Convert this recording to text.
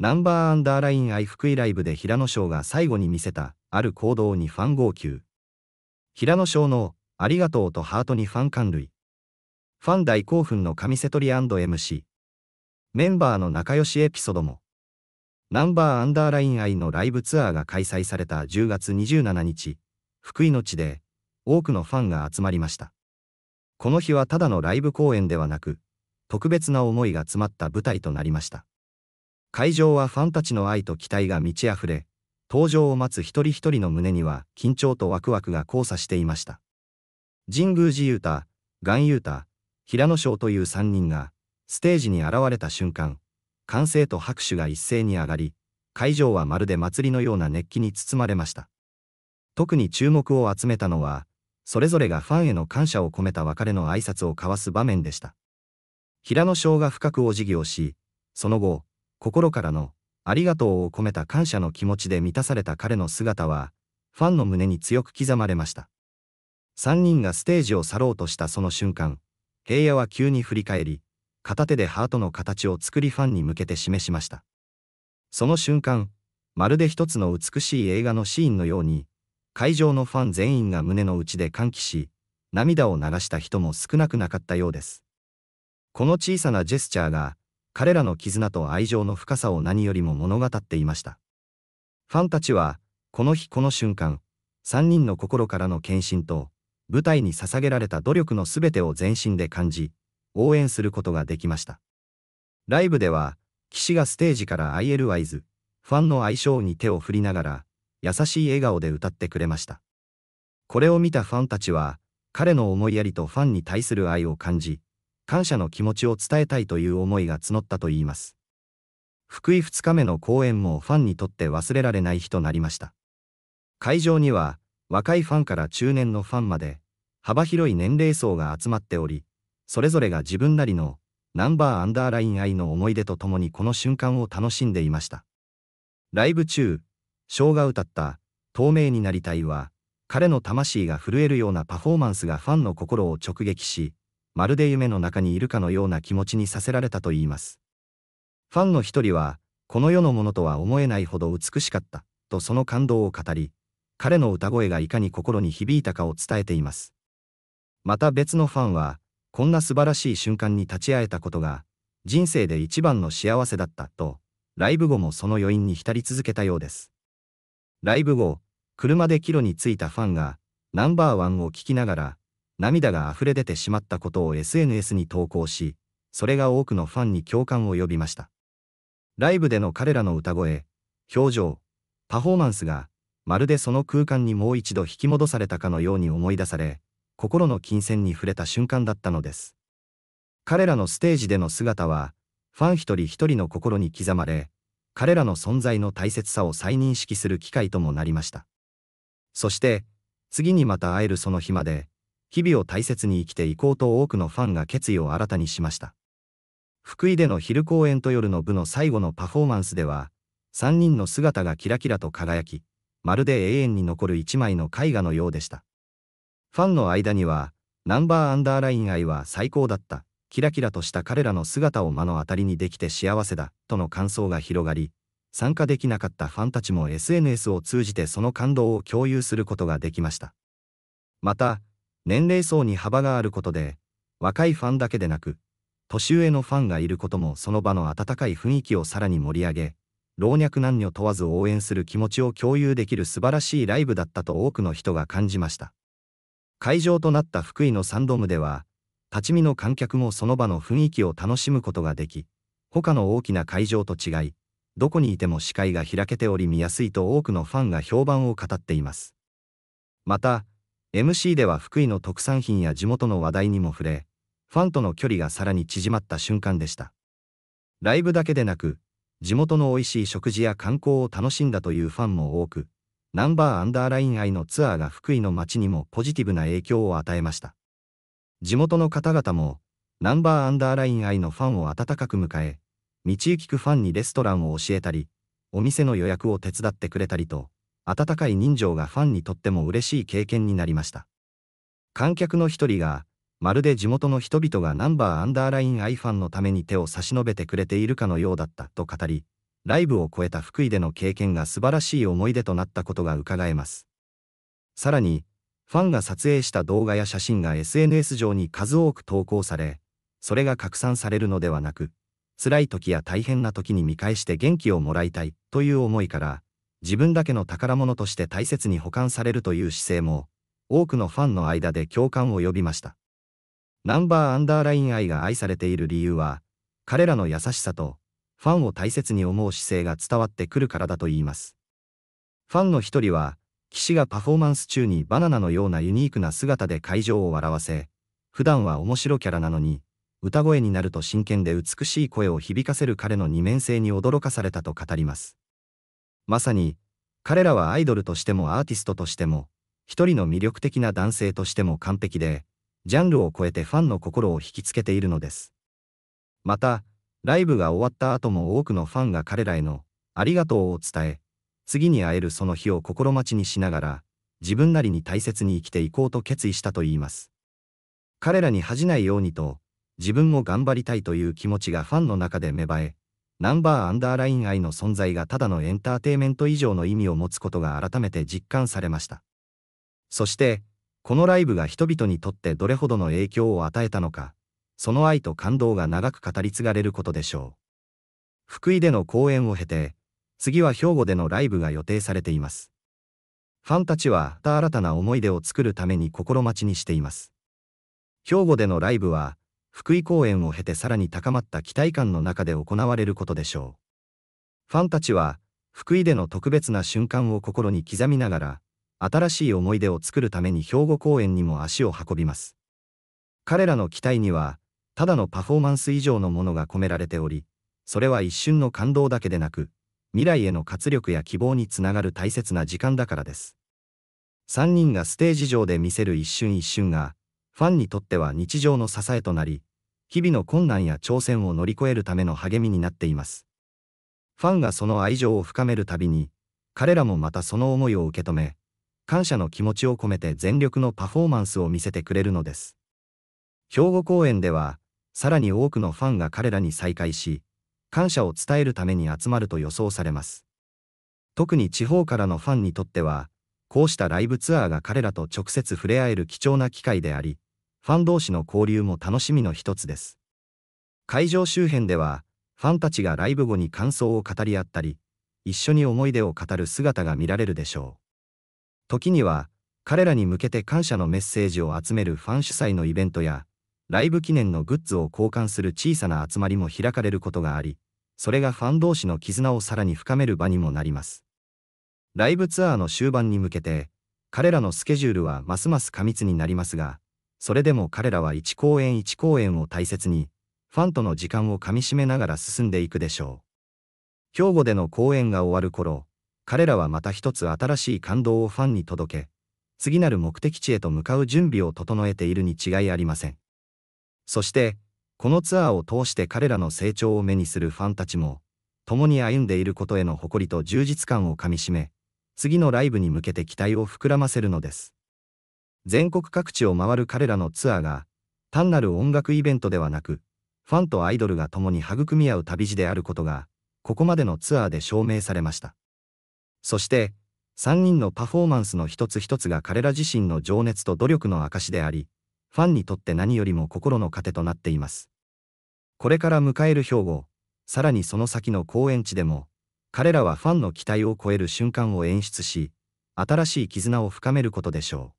ナンバーアンダーライン愛福井ライブで平野翔が最後に見せた、ある行動にファン号泣。平野翔の、ありがとうとハートにファン感類。ファン大興奮の神瀬取り &MC。メンバーの仲良しエピソードも。ナンバーアンダーライン愛のライブツアーが開催された10月27日、福井の地で、多くのファンが集まりました。この日はただのライブ公演ではなく、特別な思いが詰まった舞台となりました。会場はファンたちの愛と期待が満ち溢れ、登場を待つ一人一人の胸には緊張とワクワクが交差していました。神宮寺雄太、岩雄太、平野翔という3人が、ステージに現れた瞬間、歓声と拍手が一斉に上がり、会場はまるで祭りのような熱気に包まれました。特に注目を集めたのは、それぞれがファンへの感謝を込めた別れの挨拶を交わす場面でした。平野翔が深くお辞儀をし、その後、心からのありがとうを込めた感謝の気持ちで満たされた彼の姿は、ファンの胸に強く刻まれました。3人がステージを去ろうとしたその瞬間、平野は急に振り返り、片手でハートの形を作りファンに向けて示しました。その瞬間、まるで一つの美しい映画のシーンのように、会場のファン全員が胸の内で歓喜し、涙を流した人も少なくなかったようです。この小さなジェスチャーが、彼らの絆と愛情の深さを何よりも物語っていました。ファンたちは、この日この瞬間、3人の心からの献身と、舞台に捧げられた努力の全てを全身で感じ、応援することができました。ライブでは、騎士がステージから IL アイズ、ファンの愛称に手を振りながら、優しい笑顔で歌ってくれました。これを見たファンたちは、彼の思いやりとファンに対する愛を感じ、感謝の気持ちを伝えたいという思いが募ったといいます。福井2日目の公演もファンにとって忘れられない日となりました。会場には若いファンから中年のファンまで幅広い年齢層が集まっており、それぞれが自分なりのナンバーアンダーライン愛の思い出とともにこの瞬間を楽しんでいました。ライブ中、ーが歌った透明になりたいは、彼の魂が震えるようなパフォーマンスがファンの心を直撃し、まるで夢の中にいるかのような気持ちにさせられたといいます。ファンの一人は、この世のものとは思えないほど美しかった、とその感動を語り、彼の歌声がいかに心に響いたかを伝えています。また別のファンは、こんな素晴らしい瞬間に立ち会えたことが、人生で一番の幸せだった、と、ライブ後もその余韻に浸り続けたようです。ライブ後、車で帰路に着いたファンが、ナンバーワンを聴きながら、涙が溢れ出てしまったことを SNS に投稿し、それが多くのファンに共感を呼びました。ライブでの彼らの歌声、表情、パフォーマンスが、まるでその空間にもう一度引き戻されたかのように思い出され、心の金銭に触れた瞬間だったのです。彼らのステージでの姿は、ファン一人一人の心に刻まれ、彼らの存在の大切さを再認識する機会ともなりました。そして、次にまた会えるその日まで、日々を大切に生きていこうと多くのファンが決意を新たにしました。福井での昼公演と夜の部の最後のパフォーマンスでは、3人の姿がキラキラと輝き、まるで永遠に残る一枚の絵画のようでした。ファンの間には、ナンバーアンダーライン愛は最高だった、キラキラとした彼らの姿を目の当たりにできて幸せだ、との感想が広がり、参加できなかったファンたちも SNS を通じてその感動を共有することができました。また、年齢層に幅があることで、若いファンだけでなく、年上のファンがいることもその場の温かい雰囲気をさらに盛り上げ、老若男女問わず応援する気持ちを共有できる素晴らしいライブだったと多くの人が感じました。会場となった福井のサンドームでは、立ち見の観客もその場の雰囲気を楽しむことができ、他の大きな会場と違い、どこにいても視界が開けており見やすいと多くのファンが評判を語っています。また、MC では福井の特産品や地元の話題にも触れ、ファンとの距離がさらに縮まった瞬間でした。ライブだけでなく、地元の美味しい食事や観光を楽しんだというファンも多く、ナンバーアンダーライン愛のツアーが福井の街にもポジティブな影響を与えました。地元の方々も、ナンバーアンダーライン愛のファンを温かく迎え、道行くファンにレストランを教えたり、お店の予約を手伝ってくれたりと、温かい人情がファンにとっても嬉しい経験になりました。観客の一人が、まるで地元の人々がナンバーアンダーライン i ファンのために手を差し伸べてくれているかのようだったと語り、ライブを超えた福井での経験が素晴らしい思い出となったことが伺えます。さらに、ファンが撮影した動画や写真が SNS 上に数多く投稿され、それが拡散されるのではなく、辛い時や大変な時に見返して元気をもらいたいという思いから、自分だけの宝物として大切に保管されるという姿勢も、多くのファンの間で共感を呼びました。ナンバーアンダーライン愛が愛されている理由は、彼らの優しさと、ファンを大切に思う姿勢が伝わってくるからだといいます。ファンの一人は、騎士がパフォーマンス中にバナナのようなユニークな姿で会場を笑わせ、普段は面白キャラなのに、歌声になると真剣で美しい声を響かせる彼の二面性に驚かされたと語ります。まさに、彼らはアイドルとしてもアーティストとしても、一人の魅力的な男性としても完璧で、ジャンルを超えてファンの心を引きつけているのです。また、ライブが終わった後も多くのファンが彼らへのありがとうを伝え、次に会えるその日を心待ちにしながら、自分なりに大切に生きていこうと決意したといいます。彼らに恥じないようにと、自分も頑張りたいという気持ちがファンの中で芽生え、ナンバーアンダーライン愛の存在がただのエンターテイメント以上の意味を持つことが改めて実感されました。そして、このライブが人々にとってどれほどの影響を与えたのか、その愛と感動が長く語り継がれることでしょう。福井での公演を経て、次は兵庫でのライブが予定されています。ファンたちはまた新たな思い出を作るために心待ちにしています。兵庫でのライブは、福井公演を経てさらに高まった期待感の中で行われることでしょう。ファンたちは、福井での特別な瞬間を心に刻みながら、新しい思い出を作るために兵庫公演にも足を運びます。彼らの期待には、ただのパフォーマンス以上のものが込められており、それは一瞬の感動だけでなく、未来への活力や希望につながる大切な時間だからです。3人がステージ上で見せる一瞬一瞬が、ファンにとっては日常の支えとなり、日々の困難や挑戦を乗り越えるための励みになっています。ファンがその愛情を深めるたびに、彼らもまたその思いを受け止め、感謝の気持ちを込めて全力のパフォーマンスを見せてくれるのです。兵庫公演では、さらに多くのファンが彼らに再会し、感謝を伝えるために集まると予想されます。特に地方からのファンにとっては、こうしたライブツアーが彼らと直接触れ合える貴重な機会であり、ファン同士の交流も楽しみの一つです。会場周辺では、ファンたちがライブ後に感想を語り合ったり、一緒に思い出を語る姿が見られるでしょう。時には、彼らに向けて感謝のメッセージを集めるファン主催のイベントや、ライブ記念のグッズを交換する小さな集まりも開かれることがあり、それがファン同士の絆をさらに深める場にもなります。ライブツアーの終盤に向けて、彼らのスケジュールはますます過密になりますが、それでも彼らは一公演一公演を大切に、ファンとの時間をかみしめながら進んでいくでしょう。兵庫での公演が終わる頃、彼らはまた一つ新しい感動をファンに届け、次なる目的地へと向かう準備を整えているに違いありません。そして、このツアーを通して彼らの成長を目にするファンたちも、共に歩んでいることへの誇りと充実感をかみしめ、次のライブに向けて期待を膨らませるのです。全国各地を回る彼らのツアーが、単なる音楽イベントではなく、ファンとアイドルが共に育み合う旅路であることが、ここまでのツアーで証明されました。そして、3人のパフォーマンスの一つ一つが彼ら自身の情熱と努力の証であり、ファンにとって何よりも心の糧となっています。これから迎える兵庫、さらにその先の公演地でも、彼らはファンの期待を超える瞬間を演出し、新しい絆を深めることでしょう。